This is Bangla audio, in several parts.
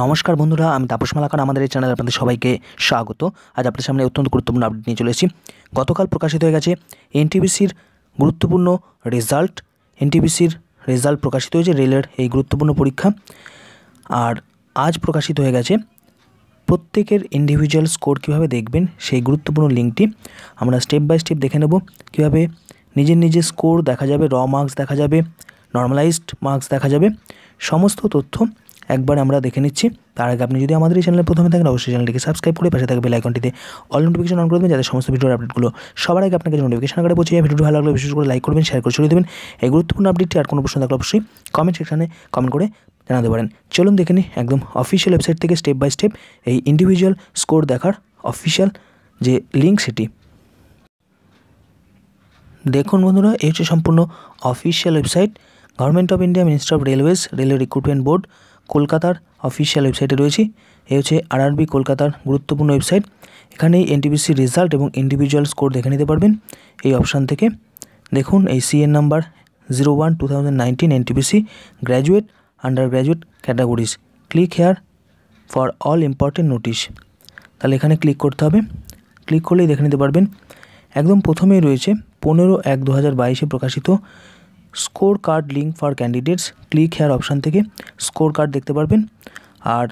নমস্কার বন্ধুরা আমি তাপস মালাকার আমাদের এই চ্যানেলে আপনাদের সবাইকে স্বাগত আজ আপনাদের সামনে অত্যন্ত গুরুত্বপূর্ণ আপডেট নিয়ে চলেছি গতকাল প্রকাশিত হয়ে গেছে এনটিবিসির গুরুত্বপূর্ণ রেজাল্ট এনটিবিসির রেজাল্ট প্রকাশিত হয়েছে রেলের এই গুরুত্বপূর্ণ পরীক্ষা আর আজ প্রকাশিত হয়ে গেছে প্রত্যেকের ইন্ডিভিজুয়াল স্কোর কিভাবে দেখবেন সেই গুরুত্বপূর্ণ লিঙ্কটি আমরা স্টেপ বাই স্টেপ দেখে নেব কীভাবে নিজের নিজের স্কোর দেখা যাবে র মার্কস দেখা যাবে নর্মালাইজড মার্কস দেখা যাবে সমস্ত তথ্য একবার আমরা দেখে নিচ্ছি তার আগে আপনি যদি আমাদের এই চ্যানেলে প্রথমে থাকেন অবশ্যই চ্যানেলটিকে সাবস্ক্রাইব করে পাশে থাকবে বেল আইকনটিতে অল নোটিফিকেশন অন করবেন যাতে সমস্ত ভিডিওর আপডেটগুলো সবার আগে আপনাকে নোটিফিকেশন আকারে পৌঁছে ভিডিওটি ভালো লাগলে বিশেষ করে লাইক করবেন শেয়ার করে ছড়িয়ে দেবেন এই গুরুত্বপূর্ণ আপডেটটি আর কোনো প্রশ্ন থাকলে অবশ্যই কমেন্ট সেকশানে কমেন্ট করে জানাতে পারেন চলুন দেখে নিই একদম অফিসিয়াল ওয়েবসাইট থেকে স্টেপ বাই স্টেপ এই ইন্ডিভিজুয়াল স্কোর দেখার অফিসিয়াল যে লিঙ্ক সেটি দেখুন বন্ধুরা এই হচ্ছে সম্পূর্ণ official website government of India ministry of railways railway recruitment board কলকাতার অফিসিয়াল ওয়েবসাইটে রয়েছি এ হচ্ছে আরআরবি কলকাতার গুরুত্বপূর্ণ ওয়েবসাইট এখানে এনটিপিসি রেজাল্ট এবং ইন্ডিভিজুয়াল স্কোর দেখে নিতে পারবেন এই অপশান থেকে দেখুন এই CEN number zero one two thousand nineteen NTPC graduate undergraduate categories click here for all important notice তাহলে এখানে ক্লিক করতে হবে ক্লিক করলেই দেখে নিতে পারবেন একদম প্রথমেই রয়েছে পনেরো এক দু হাজার বাইশে প্রকাশিত score card link for candidates click here option থেকে স্কোর কার্ড দেখতে পারবেন আর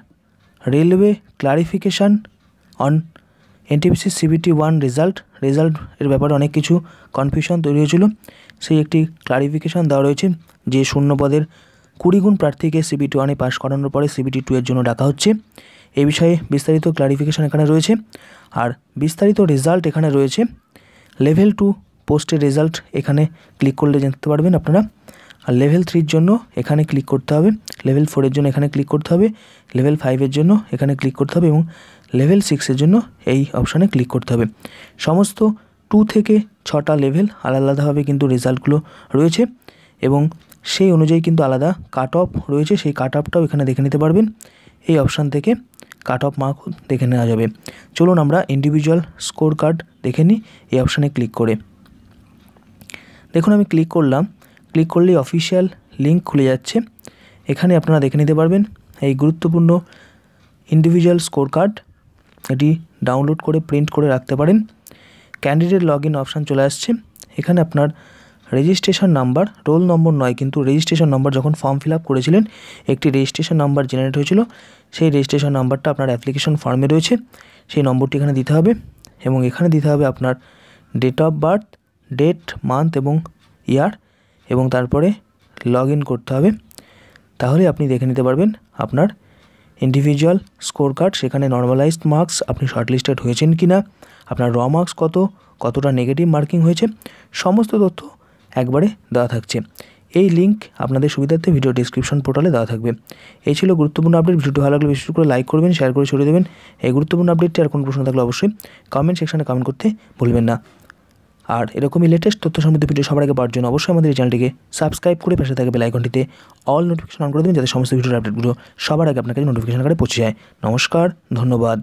railway clarification on NTPC CBT one result result এর ব্যাপারে অনেক কিছু কনফিউশন তৈরি হয়েছিল সেই একটি ক্লারিফিকেশান দেওয়া রয়েছে যে শূন্য পদের কুড়ি গুণ প্রার্থীকে সিবিটি ওয়ানে পাশ করানোর পরে সিবিটি টু এর জন্য ডাকা হচ্ছে এ বিষয়ে বিস্তারিত ক্লারিফিকেশান এখানে রয়েছে আর বিস্তারিত রেজাল্ট এখানে রয়েছে লেভেল টু পোস্টের রেজাল্ট এখানে ক্লিক করলে জানতে পারবেন আপনারা আর লেভেল থ্রির জন্য এখানে ক্লিক করতে হবে লেভেল ফোরের জন্য এখানে ক্লিক করতে হবে লেভেল ফাইভের জন্য এখানে ক্লিক করতে হবে এবং লেভেল সিক্সের জন্য এই অপশানে ক্লিক করতে হবে সমস্ত টু থেকে ছটা লেভেল আলাদা আলাদাভাবে কিন্তু রেজাল্টগুলো রয়েছে এবং সেই অনুযায়ী কিন্তু আলাদা কাট অফ রয়েছে সেই কাট অফটাও এখানে দেখে নিতে পারবেন এই অপশান থেকে কাট অফ মার্ক দেখে নেওয়া যাবে চলুন আমরা ইন্ডিভিজুয়াল স্কোর কার্ড দেখে নিই এই অপশানে ক্লিক করে দেখুন আমি ক্লিক করলাম ক্লিক করলেই অফিসিয়াল লিঙ্ক খুলে যাচ্ছে এখানে আপনারা দেখে নিতে পারবেন এই গুরুত্বপূর্ণ ইন্ডিভিজুয়াল স্কোর কার্ড এটি ডাউনলোড করে প্রিন্ট করে রাখতে পারেন ক্যান্ডিডেট লগ ইন অপশান চলে আসছে এখানে আপনার রেজিস্ট্রেশন নাম্বার রোল নম্বর নয় কিন্তু রেজিস্ট্রেশন নাম্বার যখন ফর্ম ফিল করেছিলেন একটি রেজিস্ট্রেশন নাম্বার জেনারেট হয়েছিল সেই রেজিস্ট্রেশন নাম্বারটা আপনার অ্যাপ্লিকেশন ফর্মে রয়েছে সেই নম্বরটি এখানে দিতে হবে এবং এখানে দিতে হবে আপনার date of birth date month এবং ইয়ার এবং তারপরে লগ ইন করতে হবে তাহলে আপনি দেখে নিতে পারবেন আপনার ইন্ডিভিজুয়াল স্কোর কার্ড সেখানে নর্মালাইজড মার্কস আপনি শর্টলিস্টেড হয়েছেন কি না আপনার র মার্কস কত কতটা নেগেটিভ মার্কিং হয়েছে সমস্ত তথ্য একবারে দেওয়া থাকছে এই লিঙ্ক আপনাদের সুবিধার্থে ভিডিও ডিসক্রিপশন পোর্টালে দেওয়া থাকবে এই ছিল গুরুত্বপূর্ণ আপডেট ভিডিওটি ভালো লাগলে বিশেষ করে লাইক করবেন শেয়ার করে ছড়িয়ে দেবেন এই গুরুত্বপূর্ণ আপডেটটি আর কোনো প্রশ্ন থাকলে অবশ্যই কমেন্ট সেকশানে কমেন্ট করতে ভুলবেন না আর এরকমই লেটেস্ট তথ্য সম্বন্ধে ভিডিও সবার আগে পাওয়ার জন্য অবশ্যই আমাদের এই চ্যানেলটিকে সাবস্ক্রাইব করে পেশা থাকবে বেলাইকনটিতে অল নোটিফিকেশন অন করে দেবেন যাতে সমস্ত ভিডিওর আপডেটগুলো সবার আগে আপনার কাছে নোটিফিকেশন করে পৌঁছে যায় নমস্কার ধন্যবাদ